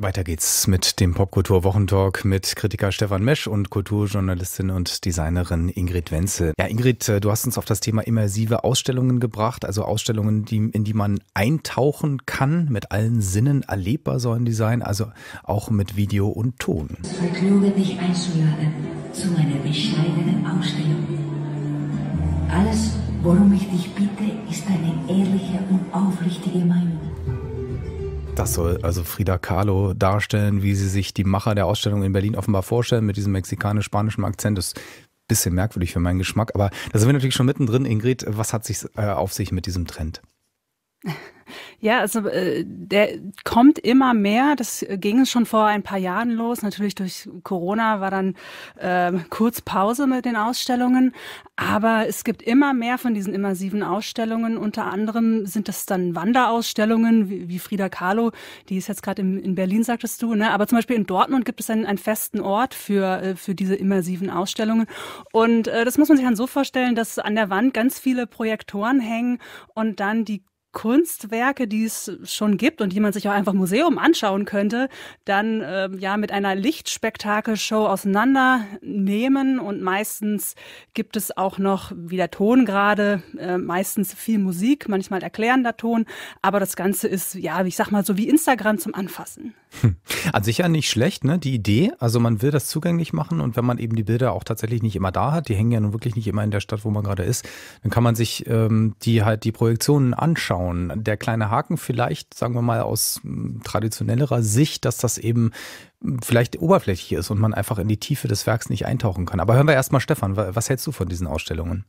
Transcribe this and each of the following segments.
Weiter geht's mit dem Popkultur-Wochentalk mit Kritiker Stefan Mesch und Kulturjournalistin und Designerin Ingrid Wenzel. Ja, Ingrid, äh, du hast uns auf das Thema immersive Ausstellungen gebracht, also Ausstellungen, die, in die man eintauchen kann, mit allen Sinnen erlebbar sollen die sein, also auch mit Video und Ton. Es verkluge dich einzuladen zu meiner bescheidenen Ausstellung. Alles, worum ich dich bitte, ist eine ehrliche und aufrichtige Meinung. Das soll also Frida Kahlo darstellen, wie sie sich die Macher der Ausstellung in Berlin offenbar vorstellen, mit diesem mexikanisch-spanischen Akzent. Das ist ein bisschen merkwürdig für meinen Geschmack, aber da sind wir natürlich schon mittendrin. Ingrid, was hat sich äh, auf sich mit diesem Trend? Ja, also äh, der kommt immer mehr. Das ging schon vor ein paar Jahren los. Natürlich durch Corona war dann äh, kurz Pause mit den Ausstellungen. Aber es gibt immer mehr von diesen immersiven Ausstellungen. Unter anderem sind das dann Wanderausstellungen wie, wie Frida Kahlo, die ist jetzt gerade in Berlin, sagtest du. Ne? Aber zum Beispiel in Dortmund gibt es einen, einen festen Ort für, äh, für diese immersiven Ausstellungen. Und äh, das muss man sich dann so vorstellen, dass an der Wand ganz viele Projektoren hängen und dann die Kunstwerke, die es schon gibt und die man sich auch einfach im Museum anschauen könnte, dann äh, ja mit einer Lichtspektakelshow auseinandernehmen und meistens gibt es auch noch wieder Tongrade, äh, meistens viel Musik, manchmal erklärender Ton, aber das Ganze ist ja, ich sag mal so wie Instagram zum Anfassen. Hm. An sich ja nicht schlecht, ne? Die Idee, also man will das zugänglich machen und wenn man eben die Bilder auch tatsächlich nicht immer da hat, die hängen ja nun wirklich nicht immer in der Stadt, wo man gerade ist, dann kann man sich ähm, die halt die Projektionen anschauen bauen. Der kleine Haken vielleicht, sagen wir mal aus hm, traditionellerer Sicht, dass das eben hm, vielleicht oberflächlich ist und man einfach in die Tiefe des Werks nicht eintauchen kann. Aber hören wir erstmal Stefan, was hältst du von diesen Ausstellungen?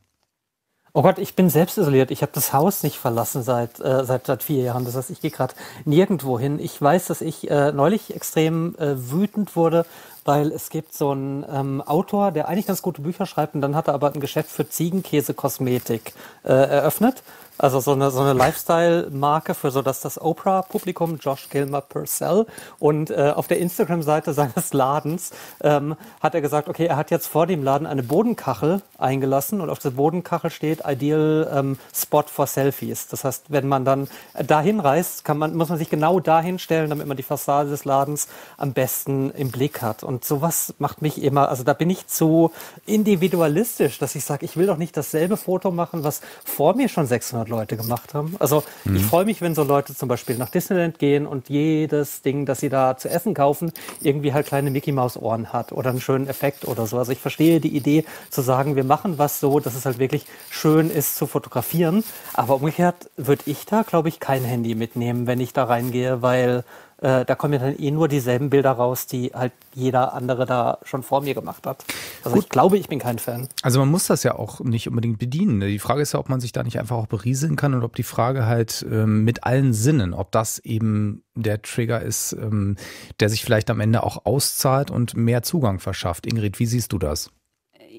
Oh Gott, ich bin selbst isoliert. Ich habe das Haus nicht verlassen seit, äh, seit, seit vier Jahren. Das heißt, ich gehe gerade nirgendwo hin. Ich weiß, dass ich äh, neulich extrem äh, wütend wurde, weil es gibt so einen ähm, Autor, der eigentlich ganz gute Bücher schreibt und dann hat er aber ein Geschäft für Ziegenkäsekosmetik äh, eröffnet also so eine, so eine Lifestyle-Marke für so dass das Oprah-Publikum, Josh Gilmer Purcell. Und äh, auf der Instagram-Seite seines Ladens ähm, hat er gesagt, okay, er hat jetzt vor dem Laden eine Bodenkachel eingelassen und auf der Bodenkachel steht Ideal ähm, Spot for Selfies. Das heißt, wenn man dann dahin reist, kann man, muss man sich genau dahin stellen, damit man die Fassade des Ladens am besten im Blick hat. Und sowas macht mich immer, also da bin ich zu individualistisch, dass ich sage, ich will doch nicht dasselbe Foto machen, was vor mir schon 600 500 Leute gemacht haben. Also mhm. ich freue mich, wenn so Leute zum Beispiel nach Disneyland gehen und jedes Ding, das sie da zu essen kaufen, irgendwie halt kleine Mickey-Maus-Ohren hat oder einen schönen Effekt oder so. Also ich verstehe die Idee zu sagen, wir machen was so, dass es halt wirklich schön ist zu fotografieren. Aber umgekehrt würde ich da, glaube ich, kein Handy mitnehmen, wenn ich da reingehe, weil äh, da kommen ja dann eh nur dieselben Bilder raus, die halt jeder andere da schon vor mir gemacht hat. Also Gut. ich glaube, ich bin kein Fan. Also man muss das ja auch nicht unbedingt bedienen. Ne? Die Frage ist ja, ob man sich da nicht einfach auch berieseln kann und ob die Frage halt ähm, mit allen Sinnen, ob das eben der Trigger ist, ähm, der sich vielleicht am Ende auch auszahlt und mehr Zugang verschafft. Ingrid, wie siehst du das?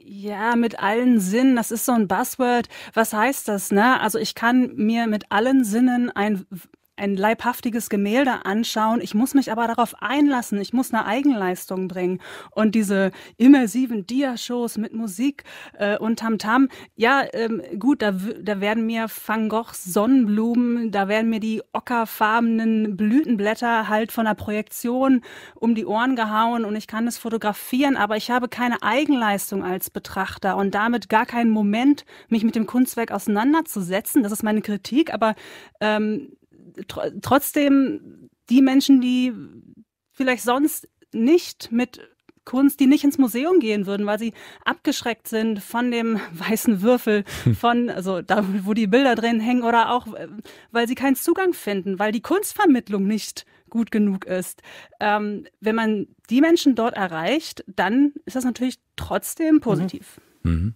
Ja, mit allen Sinnen. Das ist so ein Buzzword. Was heißt das, ne? Also ich kann mir mit allen Sinnen ein ein leibhaftiges Gemälde anschauen. Ich muss mich aber darauf einlassen. Ich muss eine Eigenleistung bringen. Und diese immersiven Diashows mit Musik äh, und Tamtam, -Tam, ja, ähm, gut, da, da werden mir Van Goghs Sonnenblumen, da werden mir die ockerfarbenen Blütenblätter halt von der Projektion um die Ohren gehauen und ich kann es fotografieren, aber ich habe keine Eigenleistung als Betrachter und damit gar keinen Moment, mich mit dem Kunstwerk auseinanderzusetzen. Das ist meine Kritik, aber ähm, tr trotzdem die Menschen, die vielleicht sonst nicht mit Kunst, die nicht ins Museum gehen würden, weil sie abgeschreckt sind von dem weißen Würfel, hm. von, also da, wo die Bilder drin hängen oder auch, äh, weil sie keinen Zugang finden, weil die Kunstvermittlung nicht gut genug ist. Ähm, wenn man die Menschen dort erreicht, dann ist das natürlich trotzdem positiv. Mhm. Mhm.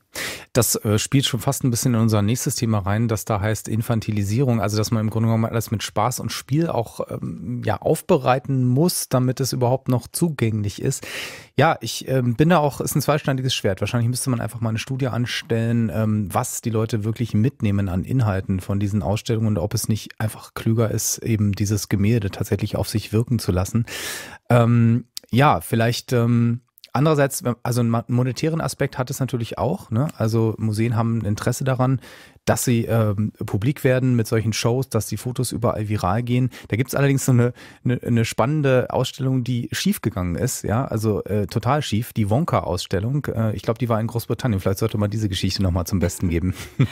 Das äh, spielt schon fast ein bisschen in unser nächstes Thema rein, das da heißt Infantilisierung, also dass man im Grunde genommen alles mit Spaß und Spiel auch ähm, ja, aufbereiten muss, damit es überhaupt noch zugänglich ist. Ja, ich ähm, bin da auch, ist ein zweischneidiges Schwert. Wahrscheinlich müsste man einfach mal eine Studie anstellen, ähm, was die Leute wirklich mitnehmen an Inhalten von diesen Ausstellungen und ob es nicht einfach klüger ist, eben dieses Gemälde tatsächlich auf sich wirken zu lassen. Ähm, ja, vielleicht ähm, Andererseits, also einen monetären Aspekt hat es natürlich auch. Ne? Also Museen haben ein Interesse daran, dass sie ähm, publik werden mit solchen Shows, dass die Fotos überall viral gehen. Da gibt es allerdings so eine, eine, eine, spannende Ausstellung, die schiefgegangen ist. Ja, also äh, total schief. Die Wonka-Ausstellung. Äh, ich glaube, die war in Großbritannien. Vielleicht sollte man diese Geschichte nochmal zum Besten geben.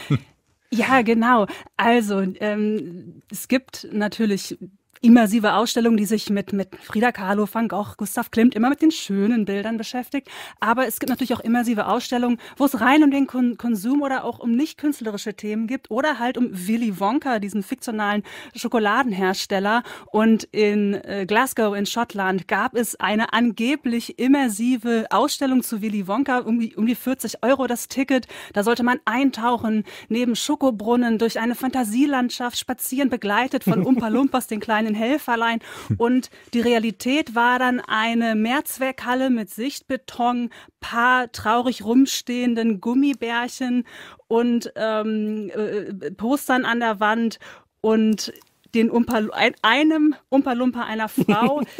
Ja, genau. Also ähm, es gibt natürlich immersive Ausstellung, die sich mit, mit Frida Kahlo, Van Gogh, Gustav Klimt immer mit den schönen Bildern beschäftigt. Aber es gibt natürlich auch immersive Ausstellungen, wo es rein um den Kon Konsum oder auch um nicht künstlerische Themen gibt oder halt um Willy Wonka, diesen fiktionalen Schokoladenhersteller. Und in äh, Glasgow in Schottland gab es eine angeblich immersive Ausstellung zu Willy Wonka, um die, um die 40 Euro das Ticket. Da sollte man eintauchen, neben Schokobrunnen, durch eine Fantasielandschaft spazieren, begleitet von Umpa Lumpas, den kleinen einen Helferlein. Und die Realität war dann eine Mehrzweckhalle mit Sichtbeton, paar traurig rumstehenden Gummibärchen und ähm, äh, Postern an der Wand und den Umpa, einem Umpa Lumpa einer Frau,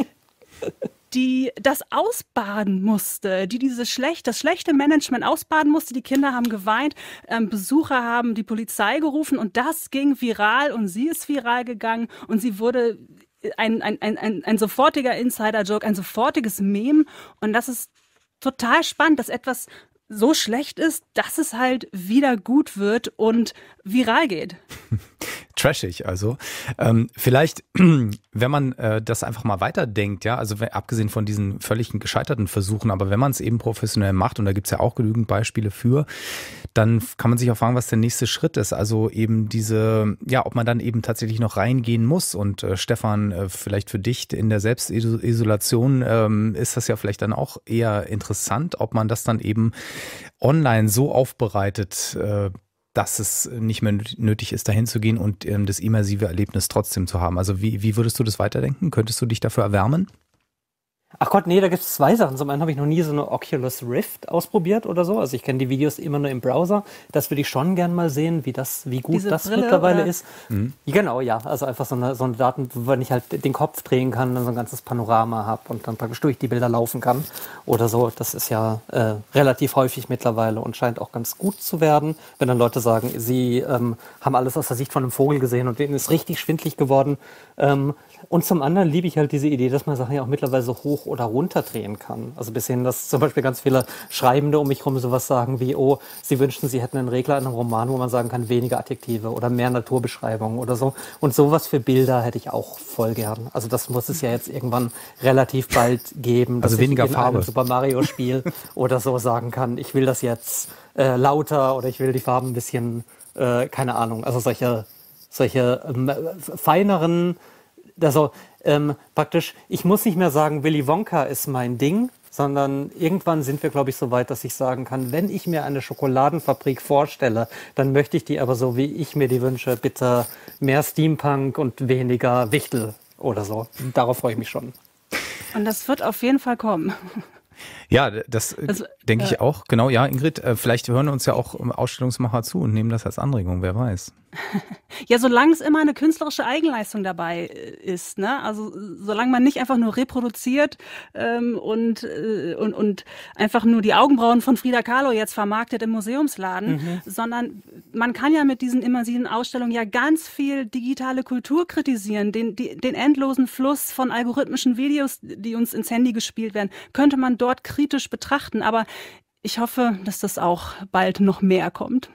die das ausbaden musste, die dieses schlecht, das schlechte Management ausbaden musste. Die Kinder haben geweint, ähm, Besucher haben die Polizei gerufen und das ging viral und sie ist viral gegangen und sie wurde ein, ein, ein, ein, ein sofortiger Insider-Joke, ein sofortiges Meme und das ist total spannend, dass etwas so schlecht ist, dass es halt wieder gut wird und viral geht trashig. Also ähm, vielleicht, wenn man äh, das einfach mal weiterdenkt, ja, also abgesehen von diesen völlig gescheiterten Versuchen, aber wenn man es eben professionell macht, und da gibt es ja auch genügend Beispiele für, dann kann man sich auch fragen, was der nächste Schritt ist. Also eben diese, ja, ob man dann eben tatsächlich noch reingehen muss. Und äh, Stefan, äh, vielleicht für dich in der Selbstisolation ähm, ist das ja vielleicht dann auch eher interessant, ob man das dann eben online so aufbereitet äh, dass es nicht mehr nötig ist, dahin zu gehen und ähm, das immersive Erlebnis trotzdem zu haben. Also wie, wie würdest du das weiterdenken? Könntest du dich dafür erwärmen? Ach Gott, nee, da gibt es zwei Sachen. Zum einen habe ich noch nie so eine Oculus Rift ausprobiert oder so. Also ich kenne die Videos immer nur im Browser. Das würde ich schon gern mal sehen, wie das, wie gut Diese das Brille, mittlerweile oder? ist. Mhm. Genau, ja. Also einfach so eine, so eine Daten, wenn ich halt den Kopf drehen kann, dann so ein ganzes Panorama habe und dann praktisch durch die Bilder laufen kann oder so. Das ist ja äh, relativ häufig mittlerweile und scheint auch ganz gut zu werden, wenn dann Leute sagen, sie ähm, haben alles aus der Sicht von einem Vogel gesehen und denen ist richtig schwindlig geworden. Ähm, und zum anderen liebe ich halt diese Idee, dass man Sachen ja auch mittlerweile so hoch hoch oder runter drehen kann. Also bis hin, dass zum Beispiel ganz viele Schreibende um mich herum sowas sagen wie, oh, sie wünschten, sie hätten einen Regler in einem Roman, wo man sagen kann, weniger Adjektive oder mehr Naturbeschreibungen oder so. Und sowas für Bilder hätte ich auch voll gern. Also das muss es ja jetzt irgendwann relativ bald geben. Dass also weniger ich in Farbe. Einem Super Mario Spiel oder so sagen kann, ich will das jetzt äh, lauter oder ich will die Farben ein bisschen, äh, keine Ahnung. Also solche, solche ähm, äh, feineren also ähm, praktisch, ich muss nicht mehr sagen, Willy Wonka ist mein Ding, sondern irgendwann sind wir, glaube ich, so weit, dass ich sagen kann, wenn ich mir eine Schokoladenfabrik vorstelle, dann möchte ich die aber so, wie ich mir die wünsche, bitte mehr Steampunk und weniger Wichtel oder so. Darauf freue ich mich schon. Und das wird auf jeden Fall kommen. Ja, das äh, also, denke äh, ich auch. Genau, ja, Ingrid, äh, vielleicht hören uns ja auch ähm, Ausstellungsmacher zu und nehmen das als Anregung, wer weiß. Ja, solange es immer eine künstlerische Eigenleistung dabei äh, ist, ne? Also solange man nicht einfach nur reproduziert ähm, und, äh, und, und einfach nur die Augenbrauen von Frida Kahlo jetzt vermarktet im Museumsladen, mhm. sondern man kann ja mit diesen immersiven Ausstellungen ja ganz viel digitale Kultur kritisieren. Den, die, den endlosen Fluss von algorithmischen Videos, die uns ins Handy gespielt werden, könnte man dort kritisch betrachten. Aber ich hoffe, dass das auch bald noch mehr kommt.